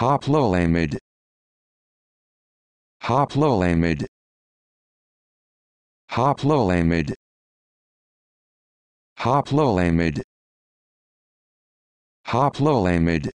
hoplolamid hoplolamid hoplolamid hoplolamid hoplolamid